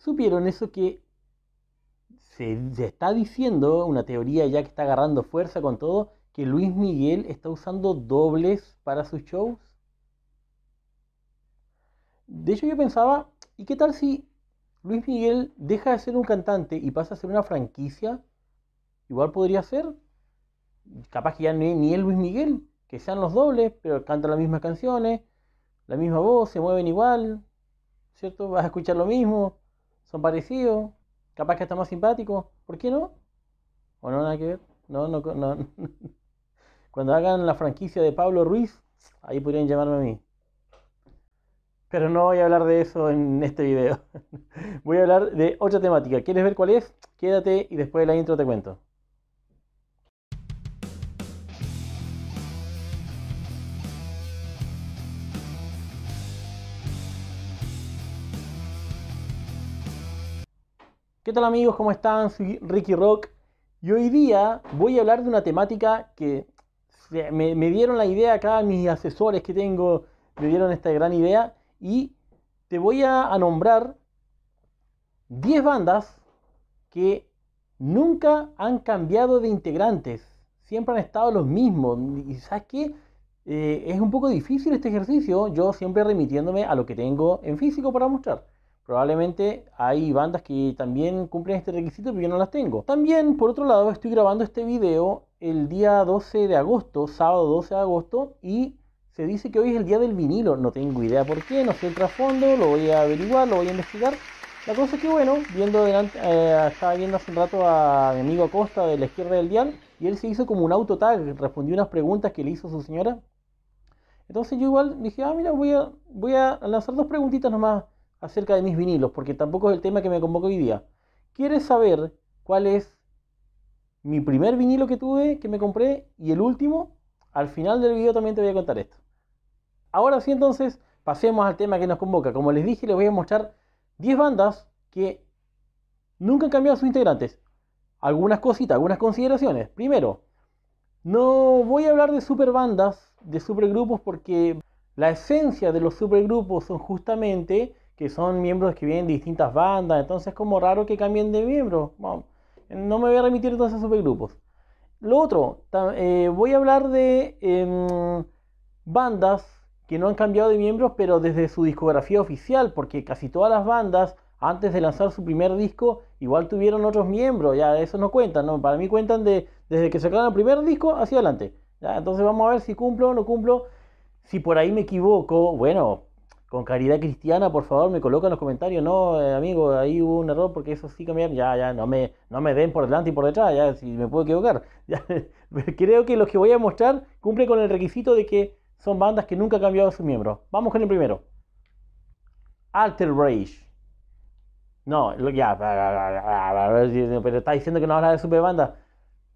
supieron eso que se, está diciendo, una teoría ya que está agarrando fuerza con todo, que Luis Miguel está usando dobles para sus shows. De hecho yo pensaba, ¿y qué tal si Luis Miguel deja de ser un cantante y pasa a ser una franquicia? Igual podría ser, capaz que ya ni, ni Luis Miguel, que sean los dobles, pero cantan las mismas canciones, la misma voz, se mueven igual, ¿cierto? Vas a escuchar lo mismo, son parecidos, capaz que hasta más simpáticos, ¿por qué no? ¿O no nada que ver? No, no, Cuando hagan la franquicia de Pablo Ruiz, ahí podrían llamarme a mí. Pero no voy a hablar de eso en este video. Voy a hablar de otra temática. ¿Quieres ver cuál es? Quédate y después de la intro te cuento. ¿Qué tal amigos? ¿Cómo están? Soy Ricky Rock y hoy día voy a hablar de una temática que me, dieron la idea acá mis asesores que tengo, me dieron esta gran idea y te voy a, nombrar 10 bandas que nunca han cambiado de integrantes, siempre han estado los mismos y sabes qué? Eh, es un poco difícil este ejercicio, yo siempre remitiéndome a lo que tengo en físico para mostrar. Probablemente hay bandas que también cumplen este requisito, pero yo no las tengo. También, por otro lado, estoy grabando este video el día 12 de agosto, sábado 12 de agosto, y se dice que hoy es el día del vinilo. No tengo idea por qué, no sé el trasfondo, lo voy a averiguar, lo voy a investigar. La cosa es que, bueno, viendo eh, estaba viendo hace un rato a mi amigo Acosta de la izquierda del Dial, y él se hizo como un autotag, respondió unas preguntas que le hizo su señora. Entonces yo igual dije, ah, mira, voy a lanzar dos preguntitas nomás acerca de mis vinilos, porque tampoco es el tema que me convoca hoy día. ¿Quieres saber cuál es mi primer vinilo que tuve, que me compré, y el último? Al final del video también te voy a contar esto. Ahora sí, entonces, pasemos al tema que nos convoca. Como les dije, les voy a mostrar 10 bandas que nunca han cambiado sus integrantes. Algunas cositas, algunas consideraciones. Primero, no voy a hablar de superbandas, de supergrupos, porque la esencia de los supergrupos son justamente que son miembros que vienen de distintas bandas, entonces es como raro que cambien de miembro. no me voy a remitir todos esos supergrupos. Lo otro, eh, voy a hablar de em, bandas que no han cambiado de miembros, pero desde su discografía oficial, porque casi todas las bandas, antes de lanzar su primer disco, igual tuvieron otros miembros, ya eso no cuenta. para mí cuentan de, desde que sacaron el primer disco hacia adelante. Entonces vamos a ver si cumplo o no cumplo. Si por ahí me equivoco, bueno, con caridad cristiana, por favor, me colocan en los comentarios, no, eh, amigo, ahí hubo un error porque eso sí cambiaron, ya, ya, no me, no me den por delante y por detrás, ya, si me puedo equivocar. creo que los que voy a mostrar cumplen con el requisito de que son bandas que nunca han cambiado sus miembros. Vamos con el primero. Alter Rage. No, ya, pero está diciendo que no habla de superbanda.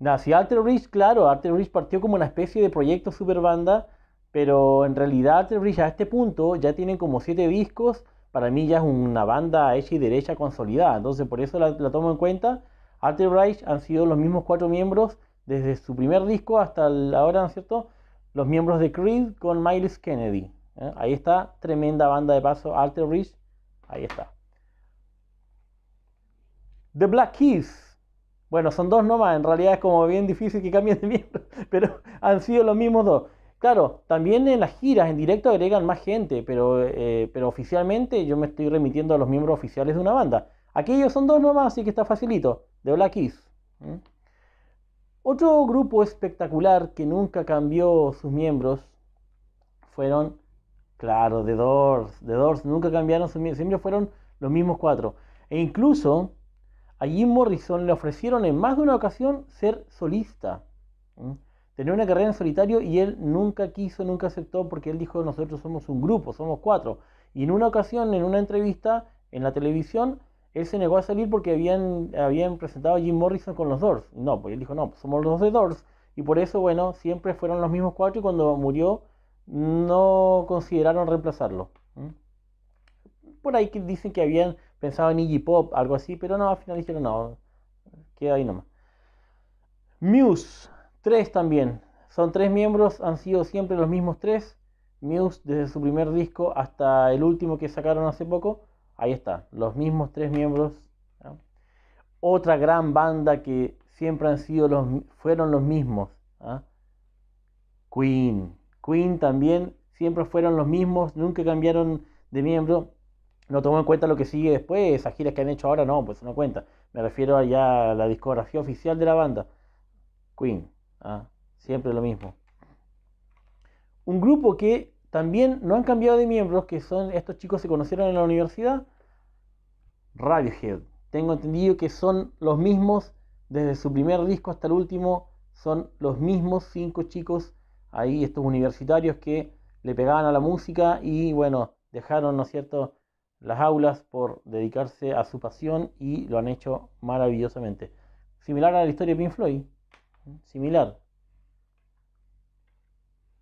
No, si Alter Rage, claro, Alter Rage partió como una especie de proyecto superbanda banda pero en realidad, a este punto ya tienen como siete discos. Para mí ya es una banda hecha y derecha consolidada. Entonces por eso la, tomo en cuenta. Bridge han sido los mismos cuatro miembros desde su primer disco hasta ahora, ¿no es cierto? Los miembros de Creed con Miles Kennedy. ¿eh? Ahí está, tremenda banda de paso, Bridge, Ahí está. The Black Keys. Bueno, son dos nomás, en realidad es como bien difícil que cambien de miembro, pero han sido los mismos dos. Claro, también en las giras, en directo agregan más gente, pero, eh, pero oficialmente yo me estoy remitiendo a los miembros oficiales de una banda. Aquellos son dos nomás, así que está facilito, de Black Keys. Otro grupo espectacular que nunca cambió sus miembros fueron, claro, The Doors. The Doors nunca cambiaron sus miembros, siempre fueron los mismos cuatro. E incluso a Jim Morrison le ofrecieron en más de una ocasión ser solista. Tenía una carrera en solitario y él nunca quiso, nunca aceptó porque él dijo nosotros somos un grupo, somos cuatro. Y en una ocasión, en una entrevista en la televisión, él se negó a salir porque habían, habían presentado a Jim Morrison con los Doors. No, pues él dijo, no, pues somos los dos de Doors. Y por eso, bueno, siempre fueron los mismos cuatro y cuando murió no consideraron reemplazarlo. Por ahí que dicen que habían pensado en Iggy Pop, algo así, pero no, al final dijeron no, queda ahí nomás. Muse, Tres también. Son tres miembros, han sido siempre los mismos tres. Muse desde su primer disco hasta el último que sacaron hace poco. Ahí está, los mismos tres miembros. Otra gran banda que siempre han sido los, fueron los mismos. ¿ah? Queen. Queen también siempre fueron los mismos, nunca cambiaron de miembro. No tomo en cuenta lo que sigue después, esas giras que han hecho ahora, no, pues no cuenta. Me refiero allá a la discografía oficial de la banda. Queen. Ah, siempre lo mismo. Un grupo que también no han cambiado de miembros, que son estos chicos que se conocieron en la universidad, Radiohead. Tengo entendido que son los mismos desde su primer disco hasta el último, son los mismos cinco chicos ahí, estos universitarios que le pegaban a la música y bueno, dejaron, ¿no cierto?, las aulas por dedicarse a su pasión y lo han hecho maravillosamente. Similar a la historia de Pink Floyd, Similar.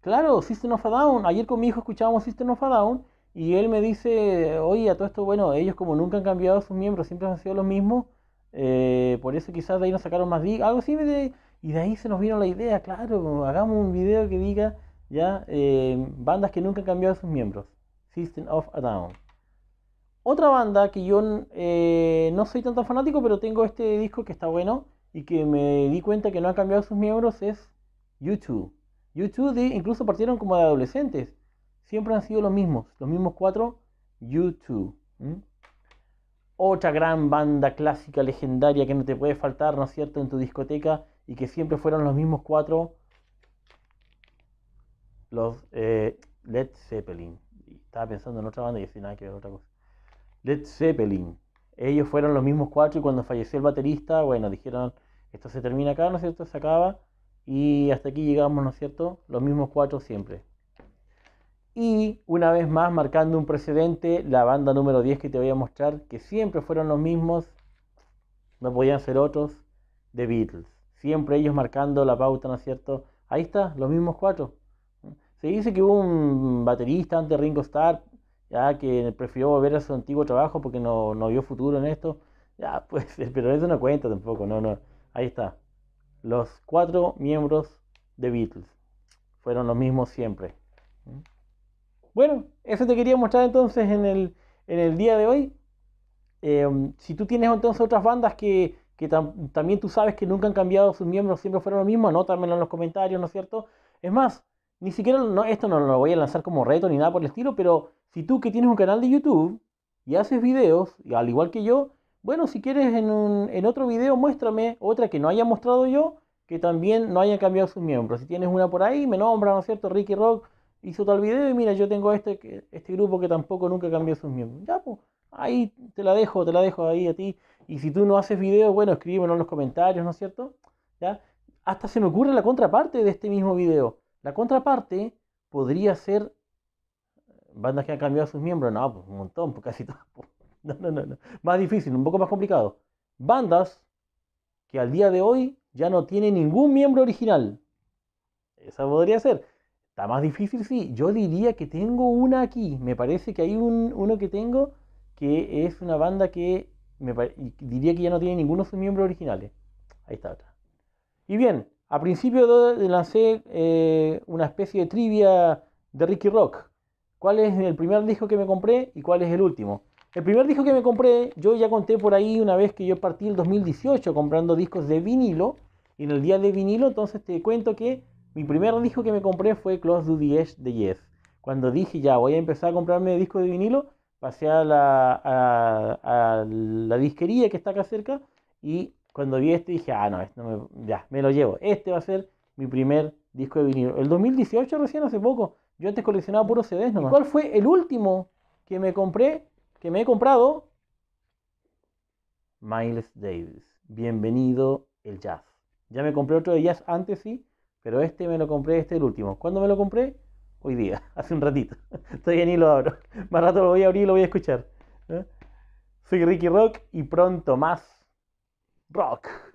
Claro, System of a Down. Ayer con mi hijo escuchábamos System of a Down y él me dice, oye, a todo esto, bueno, ellos como nunca han cambiado sus miembros, siempre han sido los mismos, eh, por eso quizás de ahí nos sacaron más algo así, y de ahí se nos vino la idea, claro, hagamos un video que diga ya eh, bandas que nunca han cambiado sus miembros, System of a Down. Otra banda que yo eh, no soy tanto fanático, pero tengo este disco que está bueno, y que me di cuenta que no han cambiado sus miembros es YouTube. YouTube incluso partieron como de adolescentes. Siempre han sido los mismos, los mismos cuatro. YouTube. Otra gran banda clásica legendaria que no te puede faltar, ¿no es cierto?, en tu discoteca y que siempre fueron los mismos cuatro. Los eh, Led Zeppelin. Estaba pensando en otra banda y decía nada que ver otra cosa. Led Zeppelin. Ellos fueron los mismos cuatro y cuando falleció el baterista, bueno, dijeron, esto se termina acá, ¿no es cierto? Se acaba y hasta aquí llegamos, ¿no es cierto? Los mismos cuatro siempre. Y una vez más, marcando un precedente, la banda número 10 que te voy a mostrar, que siempre fueron los mismos, no podían ser otros, The Beatles. Siempre ellos marcando la pauta, ¿no es cierto? Ahí está, los mismos cuatro. Se dice que hubo un baterista antes de Ringo Starr, ya que prefirió volver a su antiguo trabajo porque no, vio futuro en esto, ya pues, pero eso no cuenta tampoco, no, no, ahí está. Los cuatro miembros de Beatles fueron los mismos siempre. ¿Mm? Bueno, eso te quería mostrar entonces en el, día de hoy. Em, si tú tienes entonces otras bandas que, también tú sabes que nunca han cambiado sus miembros, siempre fueron los mismos, anótamelo en los comentarios, ¿no es cierto? Es más, ni siquiera esto no lo voy a lanzar como reto ni nada por el estilo, pero si tú que tienes un canal de YouTube y haces videos, al igual que yo, bueno, si quieres en, otro video muéstrame otra que no haya mostrado yo, que también no haya cambiado sus miembros. Si tienes una por ahí, me nombra, ¿no es cierto? Ricky Rock hizo tal video y mira, yo tengo este, este grupo que tampoco nunca cambió sus miembros. Ya, pues, ahí te la dejo, te la dejo ahí a ti. Y si tú no haces videos, bueno, escríbelo en los comentarios, ¿no es cierto? Ya, hasta se me ocurre la contraparte de este mismo video. La contraparte podría ser bandas que han cambiado sus miembros, no, pues un montón, pues casi todas. Pues. no, no, no, Más difícil, un poco más complicado. Bandas que al día de hoy ya no tienen ningún miembro original. Esa podría ser. Está más difícil, sí. Yo diría que tengo una aquí. Me parece que hay un, uno que tengo que es una banda que me diría que ya no tiene ninguno de sus miembros originales. Ahí está otra. Y bien, a principio de, lancé eh, una especie de trivia de Ricky Rock cuál es el primer disco que me compré y cuál es el último. El primer disco que me compré, yo ya conté por ahí una vez que yo partí el 2018 comprando discos de vinilo. Y en el día de vinilo, entonces te cuento que mi primer disco que me compré fue Close to the Edge de Yes. Cuando dije ya voy a empezar a comprarme discos de vinilo, pasé a la, a, la disquería que está acá cerca y cuando vi este dije, ah, no, ya, me lo llevo. Este va a ser mi primer disco de vinilo. El 2018 recién, hace poco, yo antes coleccionaba puros CDs nomás. ¿Cuál fue el último que me compré, que me he comprado? Miles Davis. Bienvenido el jazz. Ya me compré otro de jazz antes, sí, pero este me lo compré, este el último. ¿Cuándo me lo compré? Hoy día, hace un ratito. Todavía ni lo abro. Más rato lo voy a abrir y lo voy a escuchar. ¿eh? Soy Ricky Rock y pronto más rock.